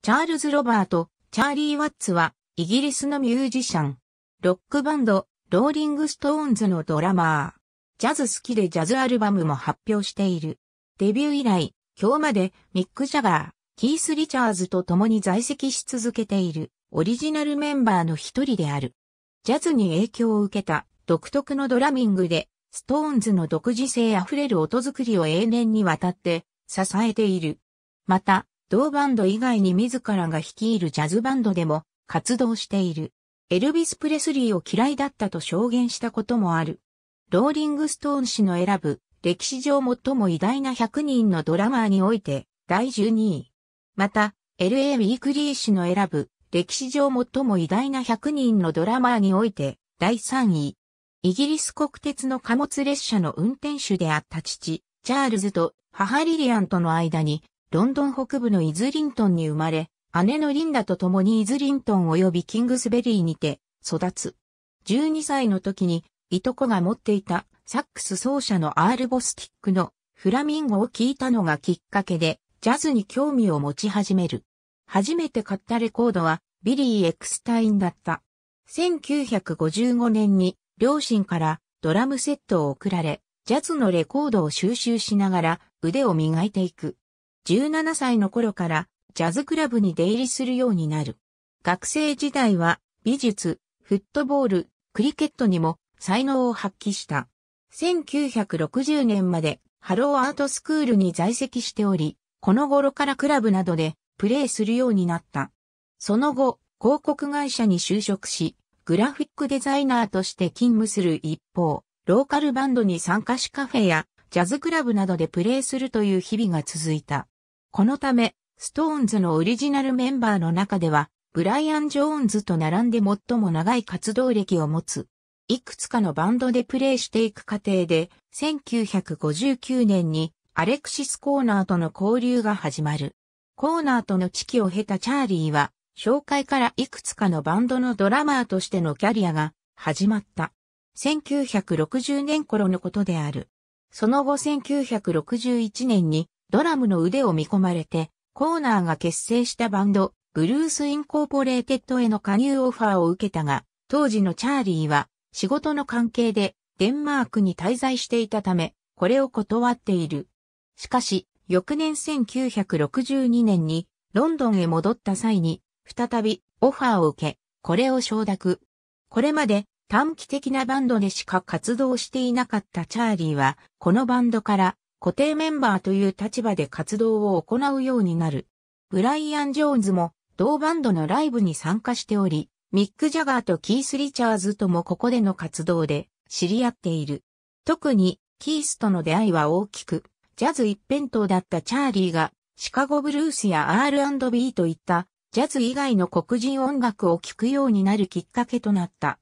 チャールズ・ロバート、チャーリー・ワッツは、イギリスのミュージシャン。ロックバンド、ローリング・ストーンズのドラマー。ジャズ好きでジャズアルバムも発表している。デビュー以来、今日までミック・ジャガー、キース・リチャーズと共に在籍し続けている、オリジナルメンバーの一人である。ジャズに影響を受けた、独特のドラミングで、ストーンズの独自性あふれる音作りを永年にわたって支えている。また、同バンド以外に自らが率いるジャズバンドでも活動している。エルビス・プレスリーを嫌いだったと証言したこともある。ローリング・ストーン氏の選ぶ歴史上最も偉大な100人のドラマーにおいて第12位。また、LA ウィークリー氏の選ぶ歴史上最も偉大な100人のドラマーにおいて第3位。イギリス国鉄の貨物列車の運転手であった父、チャールズと母リリアンとの間にロンドン北部のイズリントンに生まれ、姉のリンダと共にイズリントン及びキングスベリーにて育つ。12歳の時に、いとこが持っていたサックス奏者のアール・ボスティックのフラミンゴを聴いたのがきっかけで、ジャズに興味を持ち始める。初めて買ったレコードは、ビリー・エクスタインだった。1955年に、両親からドラムセットを送られ、ジャズのレコードを収集しながら腕を磨いていく。17歳の頃からジャズクラブに出入りするようになる。学生時代は美術、フットボール、クリケットにも才能を発揮した。1960年までハローアートスクールに在籍しており、この頃からクラブなどでプレーするようになった。その後、広告会社に就職し、グラフィックデザイナーとして勤務する一方、ローカルバンドに参加しカフェやジャズクラブなどでプレーするという日々が続いた。このため、ストーンズのオリジナルメンバーの中では、ブライアン・ジョーンズと並んで最も長い活動歴を持つ。いくつかのバンドでプレイしていく過程で、1959年にアレクシス・コーナーとの交流が始まる。コーナーとの知期を経たチャーリーは、紹介からいくつかのバンドのドラマーとしてのキャリアが始まった。1960年頃のことである。その後1961年にドラムの腕を見込まれて、コーナーが結成したバンド、ブルース・インコーポレーテッドへの加入オファーを受けたが、当時のチャーリーは仕事の関係でデンマークに滞在していたため、これを断っている。しかし、翌年1962年にロンドンへ戻った際に、再びオファーを受け、これを承諾。これまで短期的なバンドでしか活動していなかったチャーリーは、このバンドから固定メンバーという立場で活動を行うようになる。ブライアン・ジョーンズも同バンドのライブに参加しており、ミック・ジャガーとキース・リチャーズともここでの活動で知り合っている。特にキースとの出会いは大きく、ジャズ一辺倒だったチャーリーがシカゴブルースや R&B といったジャズ以外の黒人音楽を聴くようになるきっかけとなった。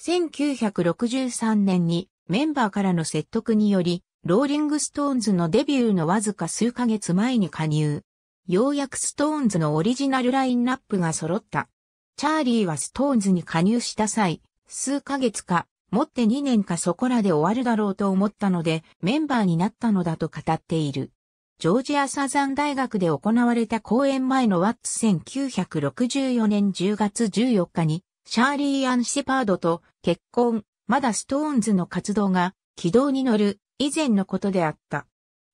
1963年にメンバーからの説得によりローリングストーンズのデビューのわずか数ヶ月前に加入。ようやくストーンズのオリジナルラインナップが揃った。チャーリーはストーンズに加入した際、数ヶ月か、もって2年かそこらで終わるだろうと思ったので、メンバーになったのだと語っている。ジョージアサザン大学で行われた公演前のワッツ1964年10月14日に、シャーリー・アン・シェパードと結婚、まだストーンズの活動が軌道に乗る以前のことであった。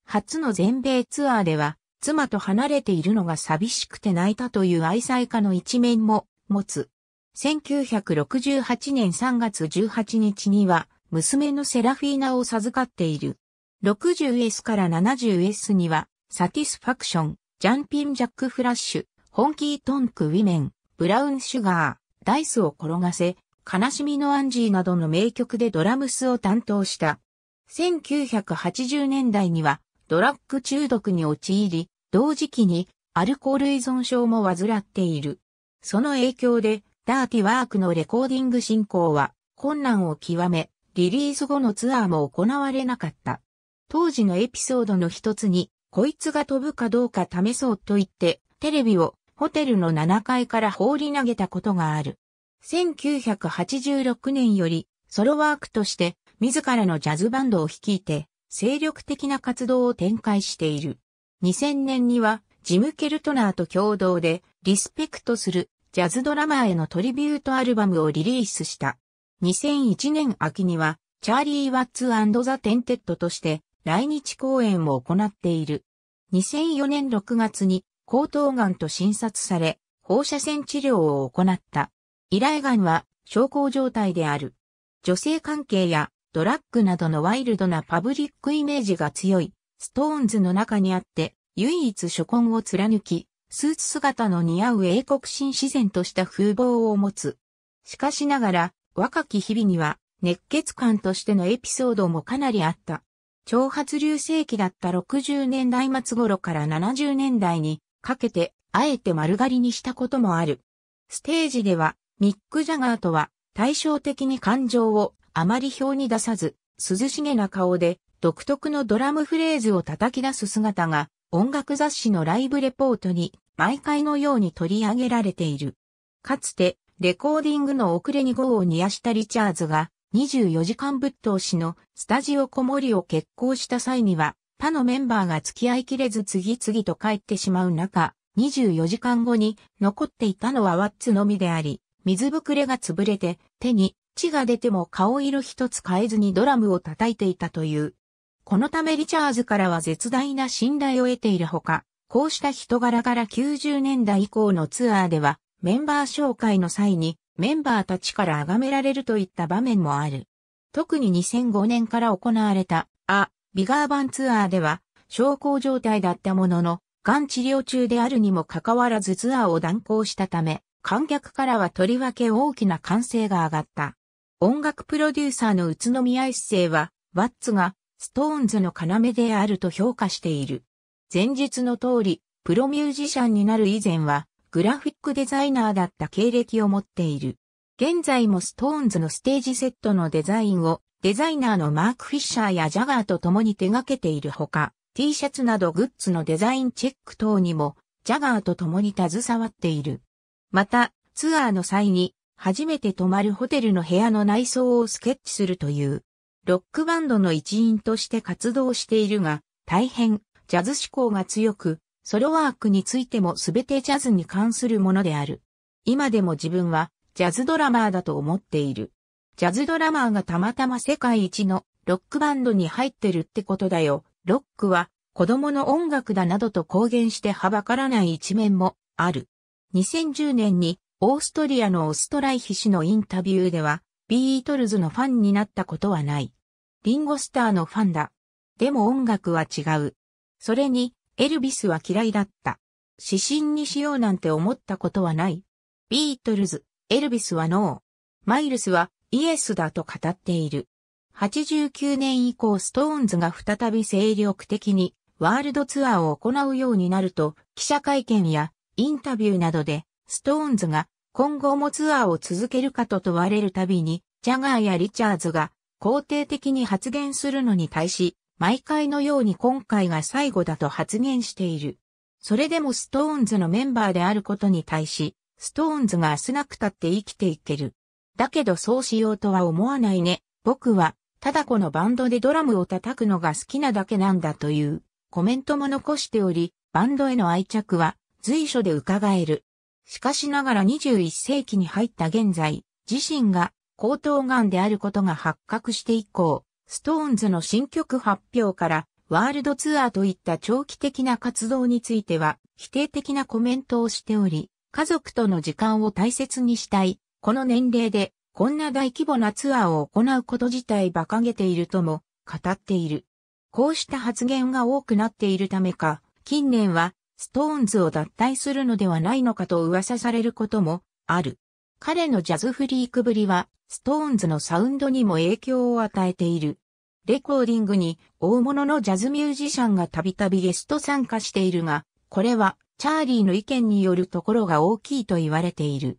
初の全米ツアーでは、妻と離れているのが寂しくて泣いたという愛妻家の一面も持つ。1968年3月18日には、娘のセラフィーナを授かっている。60S から 70S には、サティスファクション、ジャンピンジャックフラッシュ、ホンキートンクウィメン、ブラウンシュガー、ダイスを転がせ、悲しみのアンジーなどの名曲でドラムスを担当した。1980年代にはドラッグ中毒に陥り、同時期にアルコール依存症も患っている。その影響で、ダーティワークのレコーディング進行は困難を極め、リリース後のツアーも行われなかった。当時のエピソードの一つに、こいつが飛ぶかどうか試そうと言って、テレビをホテルの7階から放り投げたことがある。1986年よりソロワークとして自らのジャズバンドを率いて、精力的な活動を展開している。2000年には、ジム・ケルトナーと共同で、リスペクトする、ジャズドラマーへのトリビュートアルバムをリリースした。2001年秋には、チャーリー・ワッツザ・テンテッドとして、来日公演を行っている。2004年6月に、喉頭がんと診察され、放射線治療を行った。依頼がんは、小康状態である。女性関係やドラッグなどのワイルドなパブリックイメージが強い、ストーンズの中にあって、唯一初婚を貫き、スーツ姿の似合う英国新自然とした風貌を持つ。しかしながら、若き日々には、熱血感としてのエピソードもかなりあった。挑発流世紀だった60年代末頃から70年代にかけて、あえて丸刈りにしたこともある。ステージでは、ミック・ジャガーとは対照的に感情をあまり表に出さず、涼しげな顔で、独特のドラムフレーズを叩き出す姿が、音楽雑誌のライブレポートに、毎回のように取り上げられている。かつて、レコーディングの遅れに号を煮やしたリチャーズが、24時間ぶっ通しのスタジオこもりを決行した際には、他のメンバーが付き合いきれず次々と帰ってしまう中、24時間後に残っていたのはワッツのみであり、水ぶくれが潰れて手に血が出ても顔色一つ変えずにドラムを叩いていたという。このためリチャーズからは絶大な信頼を得ているほか、こうした人柄から90年代以降のツアーでは、メンバー紹介の際に、メンバーたちから崇められるといった場面もある。特に2005年から行われた、あ、ビガーバンツアーでは、昇降状態だったものの、がん治療中であるにもかかわらずツアーを断行したため、観客からはとりわけ大きな歓声が上がった。音楽プロデューサーの宇都宮一生は、ワッツが、ストーンズの要であると評価している。前述の通り、プロミュージシャンになる以前は、グラフィックデザイナーだった経歴を持っている。現在もストーンズのステージセットのデザインを、デザイナーのマーク・フィッシャーやジャガーと共に手掛けているほか、T シャツなどグッズのデザインチェック等にも、ジャガーと共に携わっている。また、ツアーの際に、初めて泊まるホテルの部屋の内装をスケッチするという、ロックバンドの一員として活動しているが、大変ジャズ志向が強く、ソロワークについても全てジャズに関するものである。今でも自分はジャズドラマーだと思っている。ジャズドラマーがたまたま世界一のロックバンドに入ってるってことだよ。ロックは子供の音楽だなどと公言してはばからない一面もある。2010年にオーストリアのオストライヒ氏のインタビューでは、ビートルズのファンになったことはない。リンゴスターのファンだ。でも音楽は違う。それに、エルビスは嫌いだった。指針にしようなんて思ったことはない。ビートルズ、エルビスはノー。マイルスはイエスだと語っている。89年以降ストーンズが再び精力的にワールドツアーを行うようになると記者会見やインタビューなどでストーンズが今後もツアーを続けるかと問われるたびに、ジャガーやリチャーズが肯定的に発言するのに対し、毎回のように今回が最後だと発言している。それでもストーンズのメンバーであることに対し、ストーンズが少なくたって生きていける。だけどそうしようとは思わないね。僕は、ただこのバンドでドラムを叩くのが好きなだけなんだというコメントも残しており、バンドへの愛着は随所で伺える。しかしながら21世紀に入った現在、自身が喉頭癌であることが発覚して以降、ストーンズの新曲発表からワールドツアーといった長期的な活動については否定的なコメントをしており、家族との時間を大切にしたい。この年齢でこんな大規模なツアーを行うこと自体馬鹿げているとも語っている。こうした発言が多くなっているためか、近年はストーンズを脱退するのではないのかと噂されることもある。彼のジャズフリークぶりは、ストーンズのサウンドにも影響を与えている。レコーディングに大物のジャズミュージシャンがたびたびゲスト参加しているが、これはチャーリーの意見によるところが大きいと言われている。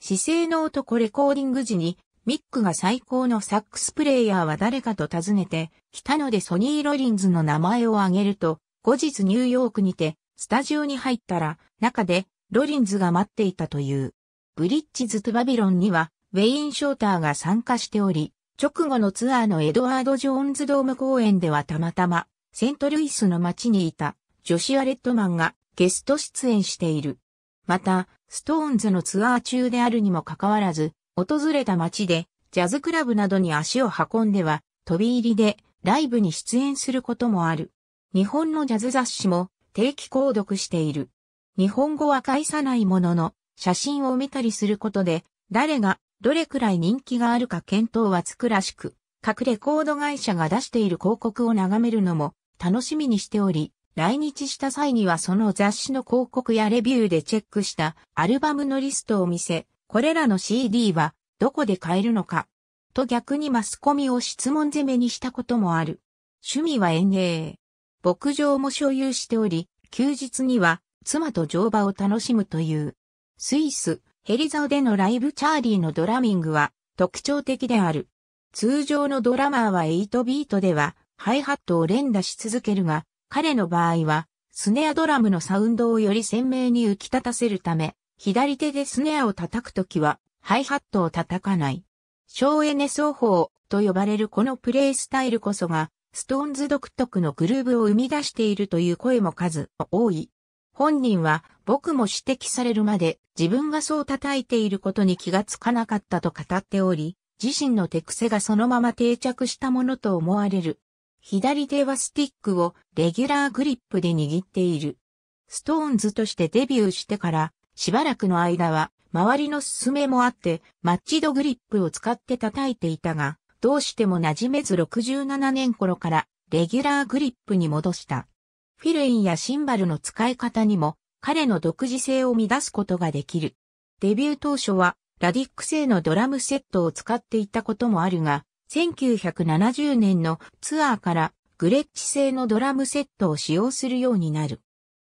姿勢の男レコーディング時に、ミックが最高のサックスプレイヤーは誰かと尋ねて、来たのでソニー・ロリンズの名前を挙げると、後日ニューヨークにて、スタジオに入ったら、中で、ロリンズが待っていたという。ブリッジズ・トゥ・バビロンには、ウェイン・ショーターが参加しており、直後のツアーのエドワード・ジョーンズドーム公演ではたまたま、セントルイスの街にいた、ジョシア・レッドマンがゲスト出演している。また、ストーンズのツアー中であるにもかかわらず、訪れた街で、ジャズクラブなどに足を運んでは、飛び入りでライブに出演することもある。日本のジャズ雑誌も定期購読している。日本語は返さないものの、写真を見たりすることで、誰がどれくらい人気があるか検討はつくらしく、各レコード会社が出している広告を眺めるのも楽しみにしており、来日した際にはその雑誌の広告やレビューでチェックしたアルバムのリストを見せ、これらの CD はどこで買えるのか、と逆にマスコミを質問攻めにしたこともある。趣味は園芸。牧場も所有しており、休日には妻と乗馬を楽しむという。スイス、ヘリザオでのライブチャーリーのドラミングは特徴的である。通常のドラマーは8ビートではハイハットを連打し続けるが、彼の場合はスネアドラムのサウンドをより鮮明に浮き立たせるため、左手でスネアを叩くときはハイハットを叩かない。省エネ奏法と呼ばれるこのプレイスタイルこそがストーンズ独特のグルーブを生み出しているという声も数多い。本人は僕も指摘されるまで自分がそう叩いていることに気がつかなかったと語っており、自身の手癖がそのまま定着したものと思われる。左手はスティックをレギュラーグリップで握っている。ストーンズとしてデビューしてからしばらくの間は周りの勧めもあってマッチドグリップを使って叩いていたが、どうしても馴染めず67年頃からレギュラーグリップに戻した。フィルインやシンバルの使い方にも彼の独自性を乱すことができる。デビュー当初はラディック製のドラムセットを使っていたこともあるが、1970年のツアーからグレッチ製のドラムセットを使用するようになる。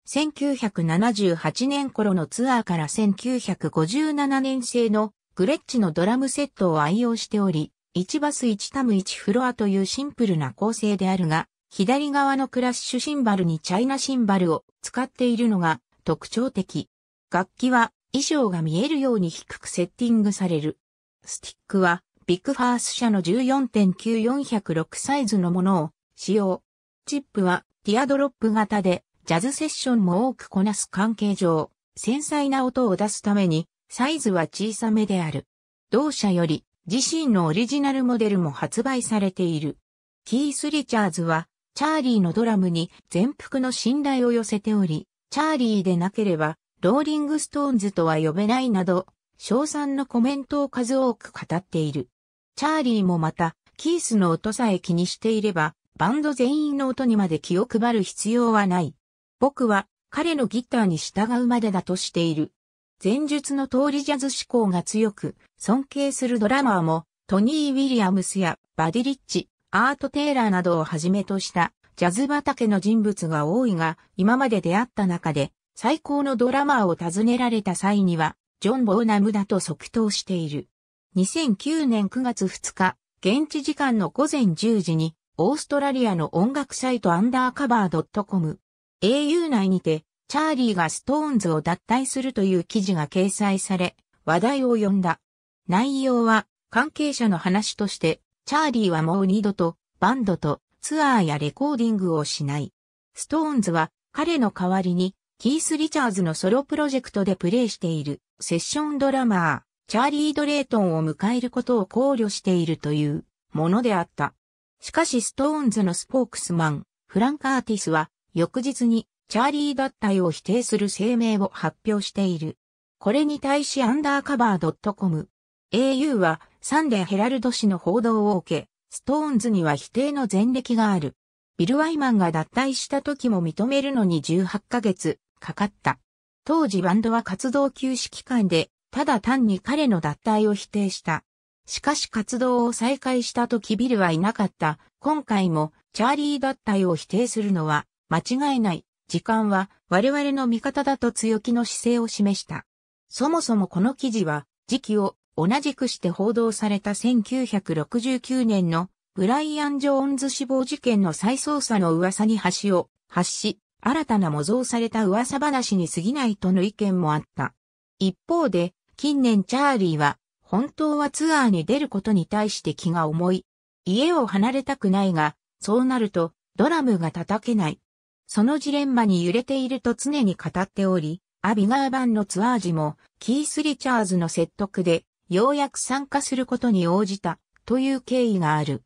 1978年頃のツアーから1957年製のグレッチのドラムセットを愛用しており、1バス1タム1フロアというシンプルな構成であるが、左側のクラッシュシンバルにチャイナシンバルを使っているのが特徴的。楽器は衣装が見えるように低くセッティングされる。スティックはビッグファース社の14.9406サイズのものを使用。チップはティアドロップ型でジャズセッションも多くこなす関係上、繊細な音を出すためにサイズは小さめである。同社より自身のオリジナルモデルも発売されている。キース・リチャーズは、チャーリーのドラムに全幅の信頼を寄せており、チャーリーでなければ、ローリング・ストーンズとは呼べないなど、賞賛のコメントを数多く語っている。チャーリーもまた、キースの音さえ気にしていれば、バンド全員の音にまで気を配る必要はない。僕は彼のギターに従うまでだとしている。前述の通りジャズ志向が強く、尊敬するドラマーも、トニー・ウィリアムスやバディ・リッチ、アート・テイラーなどをはじめとした、ジャズ畑の人物が多いが、今まで出会った中で、最高のドラマーを尋ねられた際には、ジョン・ボーナムだと即答している。2009年9月2日、現地時間の午前10時に、オーストラリアの音楽サイトアンダーカバー .com、au 内にて、チャーリーがストーンズを脱退するという記事が掲載され、話題を呼んだ。内容は、関係者の話として、チャーリーはもう二度と、バンドと、ツアーやレコーディングをしない。ストーンズは、彼の代わりに、キース・リチャーズのソロプロジェクトでプレイしている、セッションドラマー、チャーリー・ドレイトンを迎えることを考慮しているという、ものであった。しかし、ストーンズのスポークスマン、フランカーティスは、翌日に、チャーリー脱退を否定する声明を発表している。これに対しアンダーカバー .com。au はサンデーヘラルド氏の報道を受け、ストーンズには否定の前歴がある。ビル・ワイマンが脱退した時も認めるのに18ヶ月かかった。当時バンドは活動休止期間で、ただ単に彼の脱退を否定した。しかし活動を再開した時ビルはいなかった。今回もチャーリー脱退を否定するのは間違いない。時間は我々の味方だと強気の姿勢を示した。そもそもこの記事は、時期を同じくして報道された1969年のブライアン・ジョーンズ死亡事件の再捜査の噂に橋を発し、新たな模造された噂話に過ぎないとの意見もあった。一方で、近年チャーリーは、本当はツアーに出ることに対して気が重い。家を離れたくないが、そうなると、ドラムが叩けない。そのジレンマに揺れていると常に語っており、アビガー版のツアー時も、キース・リチャーズの説得で、ようやく参加することに応じた、という経緯がある。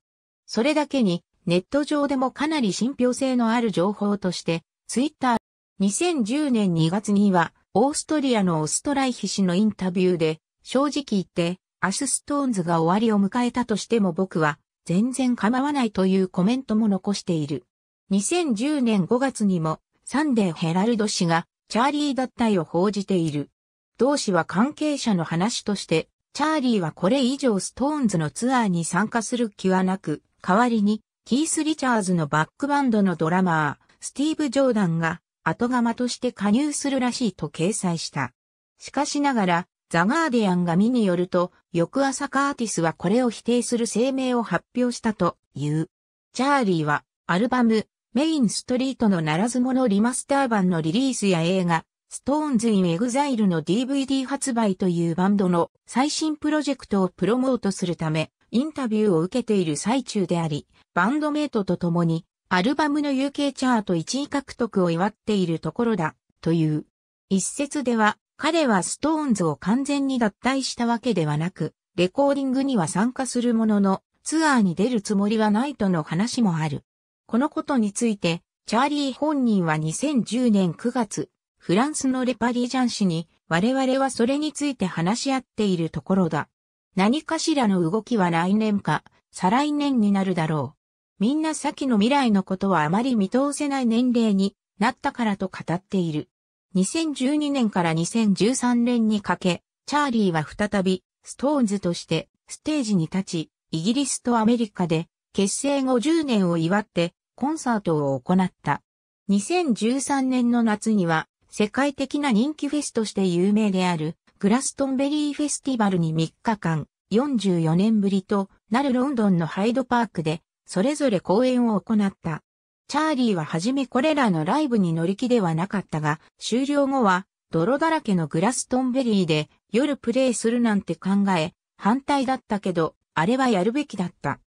それだけに、ネット上でもかなり信憑性のある情報として、ツイッター、2010年2月には、オーストリアのオストライヒ氏のインタビューで、正直言って、アシストーンズが終わりを迎えたとしても僕は、全然構わないというコメントも残している。2010年5月にもサンデーヘラルド氏がチャーリー脱退を報じている。同氏は関係者の話として、チャーリーはこれ以上ストーンズのツアーに参加する気はなく、代わりにキース・リチャーズのバックバンドのドラマー、スティーブ・ジョーダンが後釜として加入するらしいと掲載した。しかしながら、ザ・ガーディアンが見によると、翌朝カーティスはこれを否定する声明を発表したという。チャーリーは、アルバム、メインストリートのならず者リマスター版のリリースや映画、ストーンズ・イン・エグザイルの DVD 発売というバンドの最新プロジェクトをプロモートするため、インタビューを受けている最中であり、バンドメイトと共に、アルバムの UK チャート1位獲得を祝っているところだ、という。一説では、彼はストーンズを完全に脱退したわけではなく、レコーディングには参加するものの、ツアーに出るつもりはないとの話もある。このことについて、チャーリー本人は2010年9月、フランスのレパリージャン氏に、我々はそれについて話し合っているところだ。何かしらの動きは来年か、再来年になるだろう。みんな先の未来のことはあまり見通せない年齢になったからと語っている。2012年から2013年にかけ、チャーリーは再び、ストーンズとしてステージに立ち、イギリスとアメリカで結成50年を祝ってコンサートを行った。2013年の夏には、世界的な人気フェスとして有名である、グラストンベリーフェスティバルに3日間、44年ぶりとなるロンドンのハイドパークで、それぞれ公演を行った。チャーリーは初めこれらのライブに乗り気ではなかったが、終了後は、泥だらけのグラストンベリーで夜プレイするなんて考え、反対だったけど、あれはやるべきだった。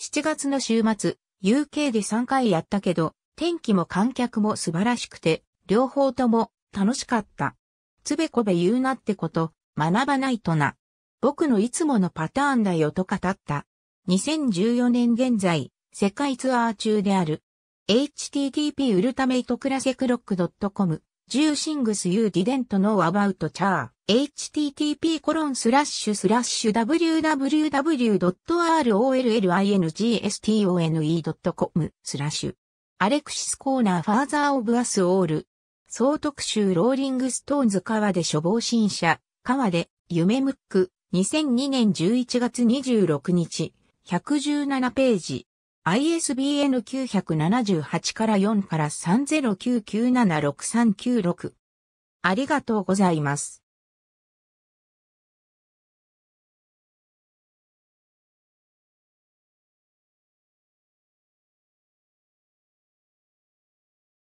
7月の週末、UK で3回やったけど、天気も観客も素晴らしくて、両方とも楽しかった。つべこべ言うなってこと、学ばないとな。僕のいつものパターンだよと語った。2014年現在、世界ツアー中である。http ウルタメイトクラセクロック .com ジューシングスユーディデントノーアバウトチャー。http://www.rollingstone.com スラッシュアレクシスコーナーファーザーオブアスオール総特集ローリングストーンズ川で処方新社川で夢ムック2002年11月26日117ページ ISBN 978から4から30997639 6ありがとうございます。